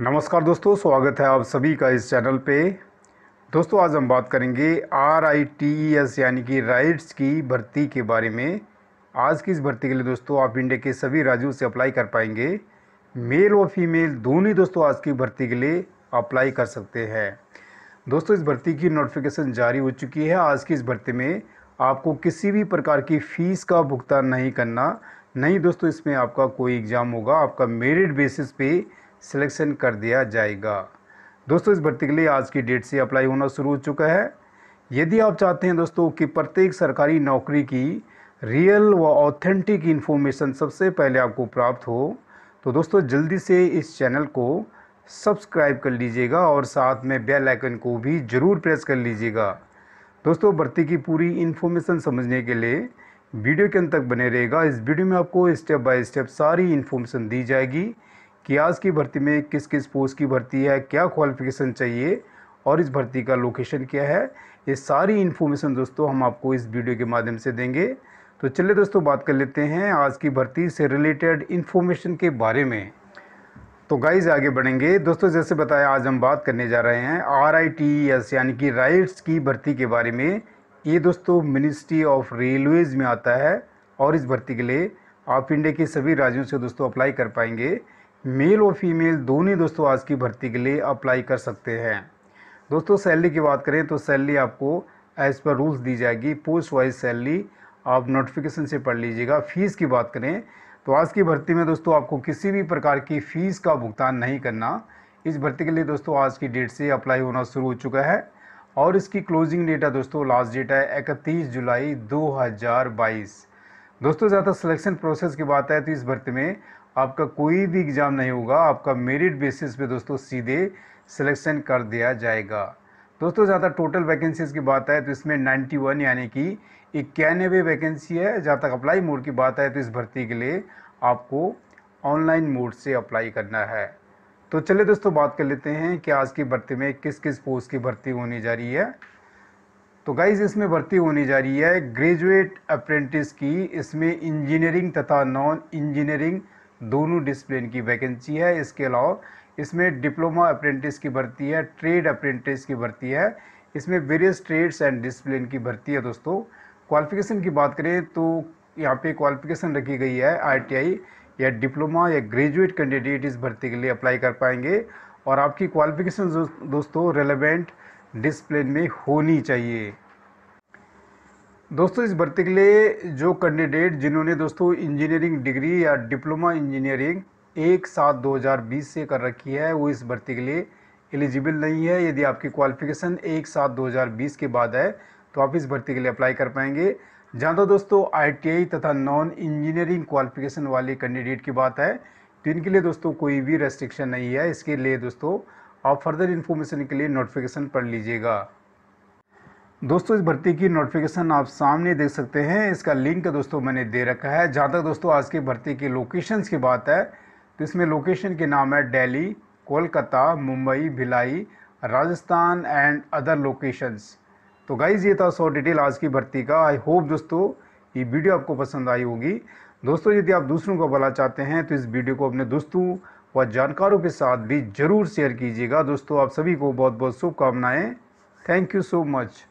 नमस्कार दोस्तों स्वागत है आप सभी का इस चैनल पे दोस्तों आज हम बात करेंगे R I T E S यानी कि राइट्स की भर्ती के बारे में आज की इस भर्ती के लिए दोस्तों आप इंडिया के सभी राज्यों से अप्लाई कर पाएंगे मेल और फीमेल दोनों दोस्तों आज की भर्ती के लिए अप्लाई कर सकते हैं दोस्तों इस भर्ती की नोटिफिकेशन जारी हो चुकी है आज की इस भर्ती में आपको किसी भी प्रकार की फ़ीस का भुगतान नहीं करना नहीं दोस्तों इसमें आपका कोई एग्ज़ाम होगा आपका मेरिट बेसिस पे सिलेक्शन कर दिया जाएगा दोस्तों इस भर्ती के लिए आज की डेट से अप्लाई होना शुरू हो चुका है यदि आप चाहते हैं दोस्तों कि प्रत्येक सरकारी नौकरी की रियल व ऑथेंटिक इन्फॉर्मेशन सबसे पहले आपको प्राप्त हो तो दोस्तों जल्दी से इस चैनल को सब्सक्राइब कर लीजिएगा और साथ में बेल आइकन को भी ज़रूर प्रेस कर लीजिएगा दोस्तों भर्ती की पूरी इन्फॉर्मेशन समझने के लिए वीडियो के अंत तक बने रहेगा इस वीडियो में आपको स्टेप बाय स्टेप सारी इन्फॉर्मेशन दी जाएगी कियास की भर्ती में किस किस पोस्ट की भर्ती है क्या क्वालिफिकेशन चाहिए और इस भर्ती का लोकेशन क्या है ये सारी इन्फॉर्मेशन दोस्तों हम आपको इस वीडियो के माध्यम से देंगे तो चलिए दोस्तों बात कर लेते हैं आज की भर्ती से रिलेटेड इन्फॉर्मेशन के बारे में तो गाइज आगे बढ़ेंगे दोस्तों जैसे बताया आज हम बात करने जा रहे हैं आर आई टी एस यानी कि राइट्स की भर्ती के बारे में ये दोस्तों मिनिस्ट्री ऑफ रेलवेज़ में आता है और इस भर्ती के लिए आप इंडिया के सभी राज्यों से दोस्तों अप्लाई कर पाएंगे मेल और फीमेल दोनों दोस्तों आज की भर्ती के लिए अप्लाई कर सकते हैं दोस्तों सैलरी की बात करें तो सैलरी आपको एज़ पर रूल्स दी जाएगी पोस्ट वाइज सैलरी आप नोटिफिकेशन से पढ़ लीजिएगा फ़ीस की बात करें तो आज की भर्ती में दोस्तों आपको किसी भी प्रकार की फ़ीस का भुगतान नहीं करना इस भर्ती के लिए दोस्तों आज की डेट से अप्लाई होना शुरू हो चुका है और इसकी क्लोजिंग डेट है दोस्तों लास्ट डेट है इकतीस जुलाई दो हज़ार बाईस दोस्तों ज़्यादा सिलेक्शन प्रोसेस की बात है तो इस भर्ती में आपका कोई भी एग्ज़ाम नहीं होगा आपका मेरिट बेसिस पे दोस्तों सीधे सिलेक्शन कर दिया जाएगा दोस्तों ज़्यादा टोटल वैकेंसीज़ की बात है तो इसमें 91 यानी कि इक्यानवे वैकेंसी है जहाँ तक अप्लाई मोड की बात है तो इस भर्ती के लिए आपको ऑनलाइन मोड से अप्लाई करना है तो चलिए दोस्तों बात कर लेते हैं कि आज की भर्ती में किस किस पोस्ट की भर्ती होने जा रही है तो गाइज़ इसमें भर्ती होने जा रही है ग्रेजुएट अप्रेंटिस की इसमें इंजीनियरिंग तथा नॉन इंजीनियरिंग दोनों डिसप्लिन की वैकेंसी है इसके अलावा इसमें डिप्लोमा अप्रेंटिस की भर्ती है ट्रेड अप्रेंटिस की भर्ती है इसमें वेरियस ट्रेड्स एंड डिसप्लिन की भर्ती है दोस्तों क्वालिफिकेशन की बात करें तो यहाँ पे क्वालिफिकेशन रखी गई है आईटीआई या डिप्लोमा या ग्रेजुएट कैंडिडेट इस भर्ती के लिए अप्लाई कर पाएंगे और आपकी क्वालिफिकेशन दोस्तों रेलिवेंट डिस्प्ले में होनी चाहिए दोस्तों इस भर्ती के लिए जो कैंडिडेट जिन्होंने दोस्तों इंजीनियरिंग डिग्री या डिप्लोमा इंजीनियरिंग एक सात 2020 से कर रखी है वो इस भर्ती के लिए एलिजिबल नहीं है यदि आपकी क्वालिफिकेशन एक सात 2020 के बाद है तो आप इस भर्ती के लिए अप्लाई कर पाएंगे जहाँ तो दोस्तों आई तथा नॉन इंजीनियरिंग क्वालिफिकेशन वाले कैंडिडेट की बात है तो इनके लिए दोस्तों कोई भी रेस्ट्रिक्शन नहीं है इसके लिए दोस्तों आप फर्दर इन्फॉर्मेशन के लिए नोटिफिकेशन पढ़ लीजिएगा दोस्तों इस भर्ती की नोटिफिकेशन आप सामने देख सकते हैं इसका लिंक दोस्तों मैंने दे रखा है जहाँ तक दोस्तों आज की भर्ती के लोकेशंस की बात है तो इसमें लोकेशन के नाम है Delhi Kolkata Mumbai Bhilai Rajasthan and other locations तो गाइज ये था सौ डिटेल आज की भर्ती का आई होप दोस्तों ये वीडियो आपको पसंद आई होगी दोस्तों यदि आप दूसरों को बोला चाहते हैं तो इस वीडियो को अपने दोस्तों व जानकारों के साथ भी ज़रूर शेयर कीजिएगा दोस्तों आप सभी को बहुत बहुत शुभकामनाएँ थैंक यू सो मच